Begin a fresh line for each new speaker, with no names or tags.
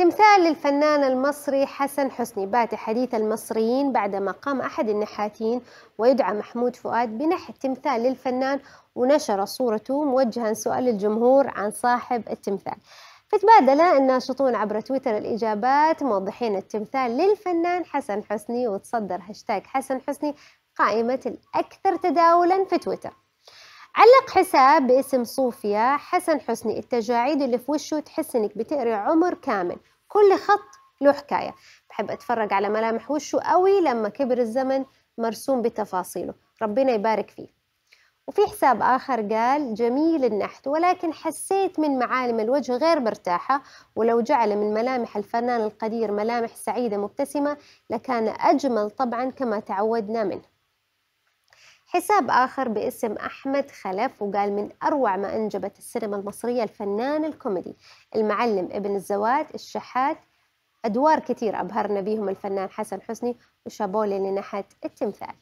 تمثال للفنان المصري حسن حسني بات حديث المصريين بعدما قام أحد النحاتين ويدعى محمود فؤاد بنحت تمثال للفنان ونشر صورته موجها سؤال للجمهور عن صاحب التمثال فتبادل الناشطون عبر تويتر الإجابات موضحين التمثال للفنان حسن حسني وتصدر هاشتاج حسن حسني قائمة الأكثر تداولا في تويتر علق حساب باسم صوفيا حسن حسني التجاعيد اللي في وشه تحس انك بتقري عمر كامل كل خط له حكاية بحب أتفرج على ملامح وشه قوي لما كبر الزمن مرسوم بتفاصيله ربنا يبارك فيه وفي حساب آخر قال جميل النحت ولكن حسيت من معالم الوجه غير مرتاحة ولو جعل من ملامح الفنان القدير ملامح سعيدة مبتسمة لكان أجمل طبعا كما تعودنا منه حساب آخر باسم أحمد خلف وقال من أروع ما أنجبت السينما المصرية الفنان الكوميدي المعلم ابن الزواد الشحات أدوار كثير أبهرنا بيهم الفنان حسن حسني وشابولي لنحت التمثال